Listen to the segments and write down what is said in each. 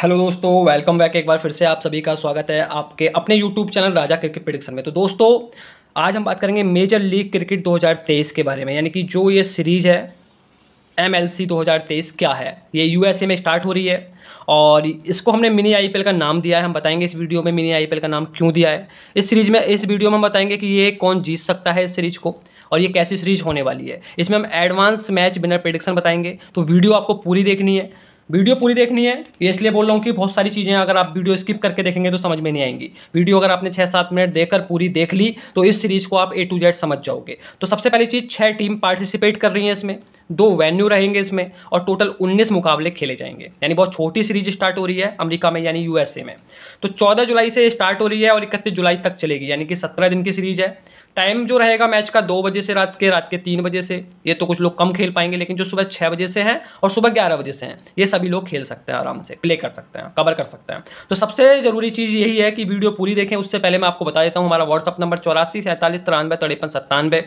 hello दोस्तों welcome back एक बार फिर से आप सभी का स्वागत है आपके अपने YouTube channel Raja cricket prediction में तो दोस्तों आज हम बात करेंगे मेजर लीग क्रिकेट 2023 के बारे में यानी कि जो ये सीरीज़ है एमएलसी 2023 क्या है ये यूएसए में स्टार्ट हो रही है और इसको हमने मिनी आईपीएल का नाम दिया है हम बताएंगे इस वीडियो में मिनी आईपीएल का नाम क्यों दिया है इस सीरीज़ में इस वीडियो में हम बताएंगे कि ये कौन जीत सकता है इस सीरीज़ को और ये कैसी सीरीज होने वाली है इसमें हम एडवांस मैच बिना प्रिडिक्शन बताएंगे तो वीडियो आपको पूरी देखनी है वीडियो पूरी देखनी है ये इसलिए बोल रहा हूँ कि बहुत सारी चीज़ें अगर आप वीडियो स्किप करके देखेंगे तो समझ में नहीं आएंगी वीडियो अगर आपने छः सात मिनट देखकर पूरी देख ली तो इस सीरीज़ को आप ए टू जेड समझ जाओगे तो सबसे पहली चीज़ छः टीम पार्टिसिपेट कर रही है इसमें दो वेन्यू रहेंगे इसमें और टोटल 19 मुकाबले खेले जाएंगे यानी बहुत छोटी सीरीज स्टार्ट हो रही है अमेरिका में यानी यूएसए में तो 14 जुलाई से स्टार्ट हो रही है और इकतीस जुलाई तक चलेगी यानी कि 17 दिन की सीरीज है टाइम जो रहेगा मैच का दो बजे से रात के रात के तीन बजे से ये तो कुछ लोग कम खेल पाएंगे लेकिन जो सुबह छः बजे से हैं और सुबह ग्यारह बजे से हैं ये सभी लोग खेल सकते हैं आराम से प्ले कर सकते हैं कवर कर सकते हैं तो सबसे ज़रूरी चीज़ यही है कि वीडियो पूरी देखें उससे पहले मैं आपको बता देता हूँ हमारा व्हाट्सअप नंबर चौरासी सैंतालीस तिरानवे तिरपन सत्तानवे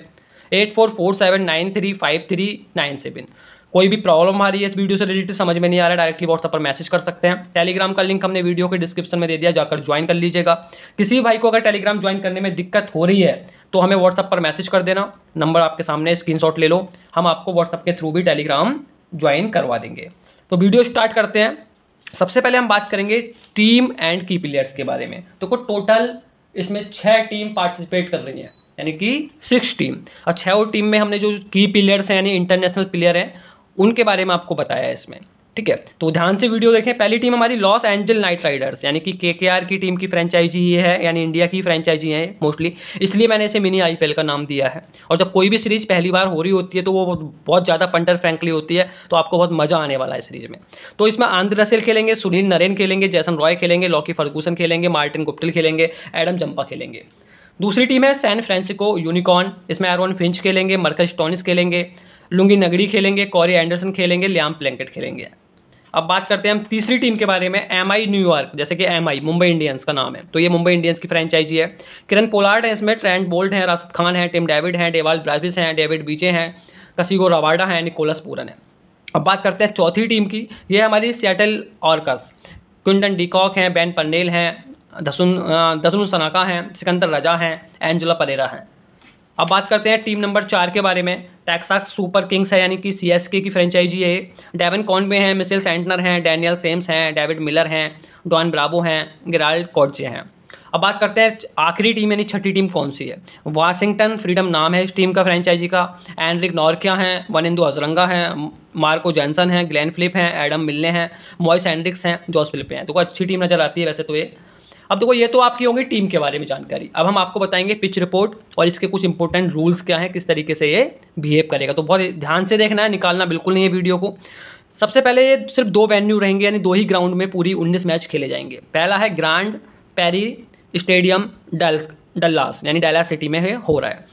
eight four four seven nine three five three nine seven कोई भी प्रॉब्लम आ रही है इस वीडियो से रिलेटेड समझ में नहीं आ रहा है डायरेक्टली व्हाट्सअप पर मैसेज कर सकते हैं टेलीग्राम का लिंक हमने वीडियो के डिस्क्रिप्शन में दे दिया जाकर ज्वाइन कर लीजिएगा किसी भाई को अगर टेलीग्राम ज्वाइन करने में दिक्कत हो रही है तो हमें व्हाट्सअप पर मैसेज कर देना नंबर आपके सामने स्क्रीन ले लो हम आपको व्हाट्सअप के थ्रू भी टेलीग्राम ज्वाइन करवा देंगे तो वीडियो स्टार्ट करते हैं सबसे पहले हम बात करेंगे टीम एंड की प्लेयर्स के बारे में तो टोटल इसमें छः टीम पार्टिसिपेट कर रही हैं यानी कि सिक्स टीम और छः टीम में हमने जो की प्लेयर्स हैं यानी इंटरनेशनल प्लेयर हैं उनके बारे में आपको बताया है इसमें ठीक है तो ध्यान से वीडियो देखें पहली टीम हमारी लॉस एंजल नाइट राइडर्स यानी कि के की टीम की फ्रेंचाइजी ये है यानी इंडिया की फ्रेंचाइजी है मोस्टली इसलिए मैंने इसे मिनी आईपीएल का नाम दिया है और जब कोई भी सीरीज पहली बार हो रही होती है तो वो बहुत ज़्यादा पंटर फ्रेंकली होती है तो आपको बहुत मज़ा आने वाला है सीरीज में तो इसमें आंध्र रसेल खेलेंगे सुनील नरेन खेलेंगे जैसन रॉय खेलेंगे लॉकी फर्गूसन खेलेंगे मार्टिन गुप्टिल खेलेंगे एडम जंपा खेलेंगे दूसरी टीम है सैन फ्रांसिको यूनिकॉर्न इसमें एरोन फिंच खेलेंगे मर्कज टॉनिस खेलेंगे लुंगी नगड़ी खेलेंगे कॉरी एंडरसन खेलेंगे लियाम प्लैंकेट खेलेंगे अब बात करते हैं हम तीसरी टीम के बारे में एम आई न्यूयॉर्क जैसे कि एम आई मुंबई इंडियंस का नाम है तो ये मुंबई इंडियंस की फ्रेंचाइजी है किरण पोलार्ड है इसमें ट्रेंट बोल्ट हैं राशिद खान हैं टिम डेविड हैं डेवाल ब्राजिस हैं डेविड बीजे हैं कसीगो रवाडा हैं निकोलस पूरन है अब बात करते हैं चौथी टीम की ये हमारी सियाटल ऑर्कस क्विंटन डिकॉक हैं बैन पन्नेल हैं दसुन दसुन सनाका हैं सिकंदर रजा हैं एंजुला परेरा हैं अब बात करते हैं टीम नंबर चार के बारे में टैक्सा सुपर किंग्स है यानी कि सी एस के की फ्रेंचाइजी है कौन भी हैं मिसेल सेंटनर हैं डैनियल सेम्स हैं डेविड मिलर हैं डॉन ब्राबो हैं गिराल्ड कॉर्जे हैं अब बात करते हैं आखिरी टीम यानी छठी टीम कौन सी है वाशिंगटन फ्रीडम नाम है इस टीम का फ्रेंचाइजी का एंड्रिक नॉर्किया हैं इंदू अजरंगा हैं मार्को जैनसन हैं ग्लैन फ्लिप हैं एडम मिलने हैं मॉइस एंड्रिक्स हैं जॉस फिलिप हैं तो अच्छी टीम नज़र आती है वैसे तो ये अब देखो ये तो आपकी होंगी टीम के बारे में जानकारी अब हम आपको बताएंगे पिच रिपोर्ट और इसके कुछ इंपॉर्टेंट रूल्स क्या हैं किस तरीके से ये बिहेव करेगा तो बहुत ध्यान से देखना है निकालना बिल्कुल नहीं है वीडियो को सबसे पहले ये सिर्फ दो वेन्यू रहेंगे यानी दो ही ग्राउंड में पूरी उन्नीस मैच खेले जाएंगे पहला है Grand Prairie stadium Dallas Dallas यानी डाला सिटी में हो रहा है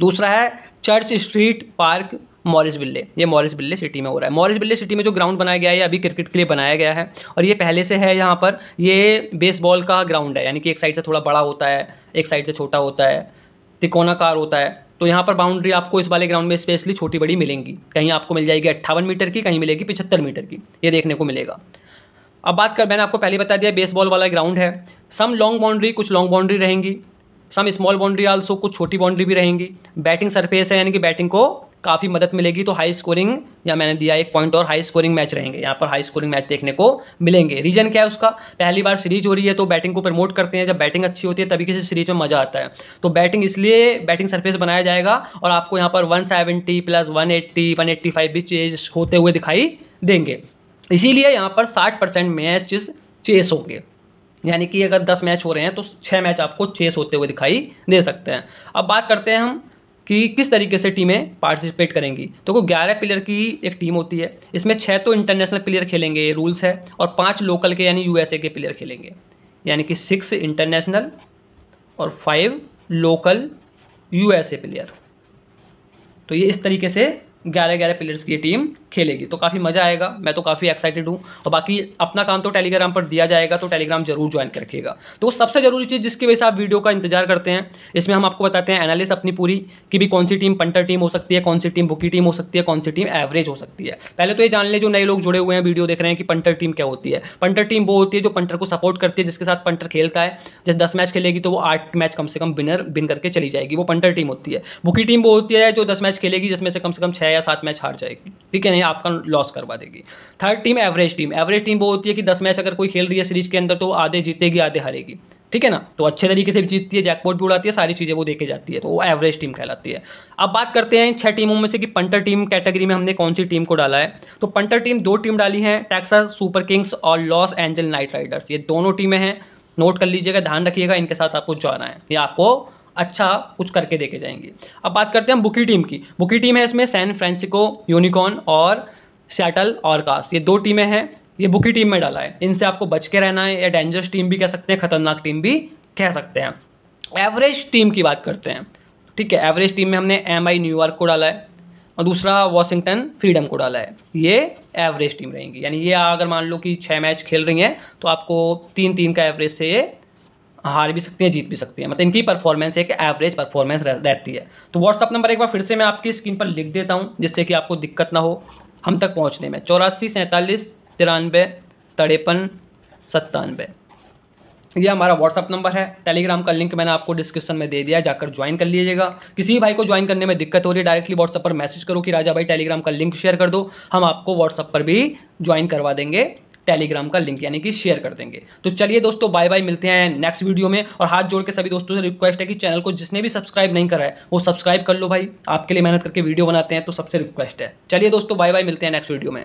दूसरा है चर्च स्ट्रीट पार्क मॉरिस बिल्ले ये मॉरिस बिल्ले सिटी में हो रहा है मॉरिस बिल्ले सिटी में जो ग्राउंड बनाया गया है अभी क्रिकेट के लिए बनाया गया है और ये पहले से है यहाँ पर ये बेसबॉल का ग्राउंड है यानी कि एक साइड से थोड़ा बड़ा होता है एक साइड से छोटा होता है तिकोनाकार होता है तो यहाँ पर बाउंड्री आपको इस वाले ग्राउंड में स्पेशली छोटी बड़ी मिलेंगी कहीं आपको मिल जाएगी अट्ठावन मीटर की कहीं मिलेगी पिछहत्तर मीटर की ये देखने को मिलेगा अब बात कर मैंने आपको पहले बता दिया बेसबॉल वाला ग्राउंड है सम लॉन्ग बाउंड्री कुछ लॉन्ग बाउंड्री रहेंगी सम स्मॉल बाउंड्री आल्सो कुछ छोटी बाउंड्री भी रहेंगी बैटिंग सरफेस है यानी कि बैटिंग को काफ़ी मदद मिलेगी तो हाई स्कोरिंग या मैंने दिया एक पॉइंट और हाई स्कोरिंग मैच रहेंगे यहाँ पर हाई स्कोरिंग मैच देखने को मिलेंगे रीजन क्या है उसका पहली बार सीरीज हो रही है तो बैटिंग को प्रमोट करते हैं जब बैटिंग अच्छी होती है तभी किसी सीरीज में मज़ा आता है तो बैटिंग इसलिए बैटिंग सरफेस बनाया जाएगा और आपको यहाँ पर one seventy plus one eighty one eighty five भी चेज होते हुए दिखाई देंगे इसीलिए यहाँ पर साठ परसेंट मैचेस चेस होंगे यानी कि अगर दस मैच हो रहे हैं तो छः मैच आपको चेस होते हुए दिखाई दे सकते हैं अब बात करते हैं हम कि किस तरीके से टीमें पार्टिसिपेट करेंगी तो को ग्यारह प्लेयर की एक टीम होती है इसमें छः तो इंटरनेशनल प्लेयर खेलेंगे ये रूल्स है और पाँच लोकल के यानी यूएसए के प्लेयर खेलेंगे यानी कि सिक्स इंटरनेशनल और फाइव लोकल यूएसए प्लेयर तो ये इस तरीके से ग्यारह ग्यारह प्लेयर्स की टीम खेलेगी तो काफ़ी मज़ा आएगा मैं तो काफ़ी एक्साइटेड हूँ और बाकी अपना काम तो टेलीग्राम पर दिया जाएगा तो टेलीग्राम जरूर ज्वाइन कर रखिएगा तो सबसे ज़रूरी चीज़ जिसकी वजह से आप वीडियो का इंतजार करते हैं इसमें हम आपको बताते हैं एनालिस अपनी पूरी कि भी कौन सी टीम पंटर टीम हो सकती है कौन सी टीम बुकी टीम हो सकती है कौन सी टीम एवरेज हो सकती है पहले तो ये जान लें जो नए लोग जुड़े हुए हैं वीडियो देख रहे हैं कि पंटर टीम क्या होती है पंटर टीम वो होती है जो पंटर को सपोर्ट करती है जिसके साथ पंटर खेलता है जैसे दस मैच खेलेगी तो वो आठ मैच कम से कम विनर बिन करके चली जाएगी वो पंटर टीम होती है बुकी टीम वो होती है जो दस मैच खेलेगी जिसमें से कम से कम छः या सात मैच हार जाएगी ठीक है ही आपका लॉस करवा देगी third team average team average team वो होती है कि दस मैच अगर कोई खेल रही है सीरीज के अंदर तो आधे जीतेगी आधे हारेगी ठीक है ना तो अच्छे तरीके से जीतती है जैकपॉट भी उड़ाती है सारी चीज़ें वो देखे जाती है तो वो एवरेज टीम कहलाती है अब बात करते हैं छह टीमों में से कि पंटर टीम कैटेगरी में हमने कौन सी टीम को डाला है तो पंटर टीम दो टीम डाली है टैक्सा सुपर किंग्स और लॉस एंजल नाइट राइडर्स ये दोनों टीमें हैं नोट कर लीजिएगा ध्यान रखिएगा इनके साथ आपको जाना है ये आपको अच्छा कुछ करके देखे जाएंगे अब बात करते हैं हम बुकी टीम की बुकी टीम है इसमें सैन फ्रांसिको यूनिकॉर्न और सैटल और कास ये दो टीमें हैं ये बुकी टीम में डाला है इनसे आपको बच के रहना है या डेंजरस टीम भी कह सकते हैं खतरनाक टीम भी कह सकते हैं एवरेज टीम की बात करते हैं ठीक है एवरेज टीम में हमने एम आई न्यूयॉर्क को डाला है और दूसरा वॉशिंगटन फ्रीडम को डाला है ये एवरेज टीम रहेंगी यानी ये अगर मान लो कि छः मैच खेल रही हैं तो आपको तीन तीन का एवरेज से ये हार भी सकती है जीत भी सकती है मतलब इनकी परफॉर्मेंस एक एवरेज परफॉर्मेंस रहती है तो व्हाट्सअप नंबर एक बार फिर से मैं आपकी स्क्रीन पर लिख देता हूँ जिससे कि आपको दिक्कत ना हो हम तक पहुँचने में चौरासी सैंतालीस तिरानवे तड़ेपन सत्तानवे यह हमारा व्हाट्सअप नंबर है टेलीग्राम का लिंक मैंने आपको डिस्क्रिप्शन में दे दिया जाकर ज्वाइन कर लीजिएगा किसी भी भाई को ज्वाइन करने में दिक्कत हो रही है डायरेक्टली व्हाट्सअप पर मैसेज करो कि राजा भाई टेलीग्राम का लिंक शेयर कर दो हम आपको व्हाट्सअप पर भी ज्वाइन करवा देंगे टेलीग्राम का लिंक यानी कि शेयर कर देंगे तो चलिए दोस्तों बाय बाय मिलते हैं नेक्स्ट वीडियो में और हाथ जोड़ के सभी दोस्तों से रिक्वेस्ट है कि चैनल को जिसने भी सब्सक्राइब नहीं करा है वो सब्सक्राइब कर लो भाई आपके लिए मेहनत करके वीडियो बनाते हैं तो सबसे रिक्वेस्ट है चलिए दोस्तों बाय बाय मिलते हैं नेक्स्ट वीडियो में